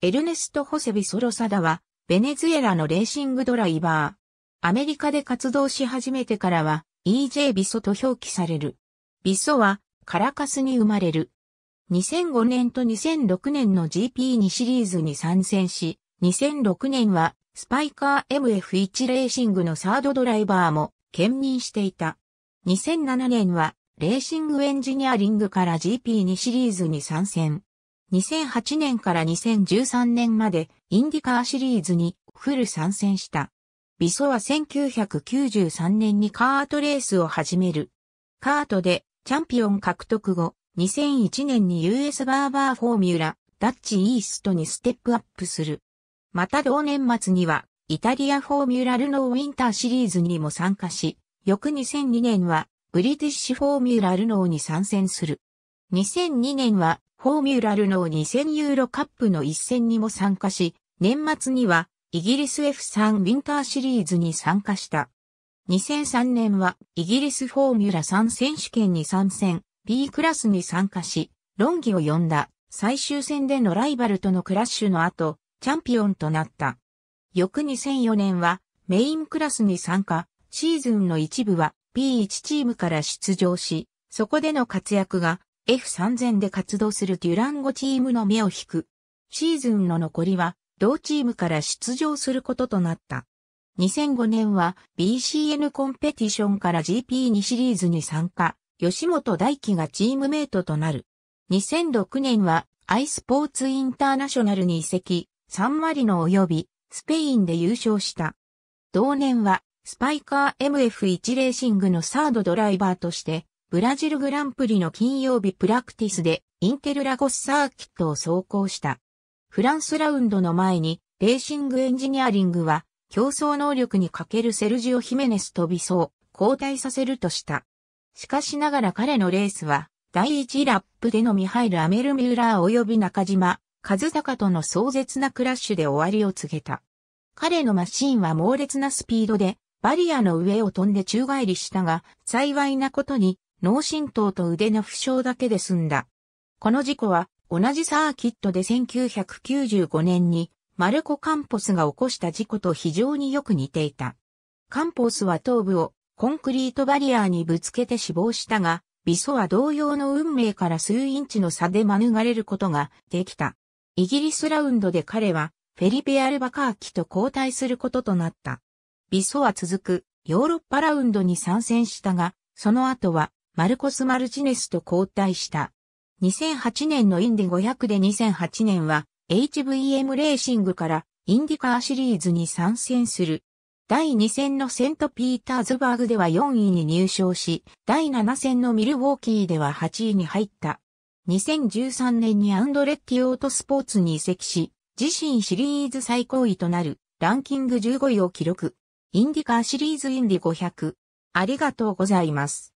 エルネスト・ホセビ・ソロサダは、ベネズエラのレーシングドライバー。アメリカで活動し始めてからは、EJ ビソと表記される。ビソは、カラカスに生まれる。2005年と2006年の GP2 シリーズに参戦し、2006年は、スパイカー MF1 レーシングのサードドライバーも、兼任していた。2007年は、レーシングエンジニアリングから GP2 シリーズに参戦。2008年から2013年までインディカーシリーズにフル参戦した。ビソは1993年にカートレースを始める。カートでチャンピオン獲得後、2001年に US バーバーフォーミュラ、ダッチイーストにステップアップする。また同年末には、イタリアフォーミュラルノーウィンターシリーズにも参加し、翌2002年は、ブリティッシュフォーミュラルノーに参戦する。2002年は、フォーミュラルの2000ユーロカップの一戦にも参加し、年末にはイギリス F3 ウィンターシリーズに参加した。2003年はイギリスフォーミュラ3選手権に参戦、B クラスに参加し、論議を呼んだ最終戦でのライバルとのクラッシュの後、チャンピオンとなった。翌2004年はメインクラスに参加、シーズンの一部は P1 チームから出場し、そこでの活躍が F3000 で活動するデュランゴチームの目を引く。シーズンの残りは、同チームから出場することとなった。2005年は BCN コンペティションから GP2 シリーズに参加、吉本大輝がチームメイトとなる。2006年は i スポーツインターナショナルに移籍、3割の及びスペインで優勝した。同年はスパイカー MF1 レーシングのサードドライバーとしてブラジルグランプリの金曜日プラクティスでインテルラゴスサーキットを走行した。フランスラウンドの前にレーシングエンジニアリングは競争能力に欠けるセルジオ・ヒメネス飛びそう交代させるとした。しかしながら彼のレースは第1ラップでのミハイル・アメル・ミューラー及び中島、和高との壮絶なクラッシュで終わりを告げた。彼のマシンは猛烈なスピードでバリアの上を飛んで宙返りしたが、幸いなことに脳震盪と腕の負傷だけで済んだ。この事故は同じサーキットで1995年にマルコ・カンポスが起こした事故と非常によく似ていた。カンポスは頭部をコンクリートバリアーにぶつけて死亡したが、ビソは同様の運命から数インチの差で免れることができた。イギリスラウンドで彼はフェリペ・アルバカーキと交代することとなった。ビソは続くヨーロッパラウンドに参戦したが、その後はマルコス・マルチネスと交代した。2008年のインディ500で2008年は HVM レーシングからインディカーシリーズに参戦する。第2戦のセントピーターズバーグでは4位に入賞し、第7戦のミルウォーキーでは8位に入った。2013年にアンドレッティオートスポーツに移籍し、自身シリーズ最高位となるランキング15位を記録。インディカーシリーズインディ500。ありがとうございます。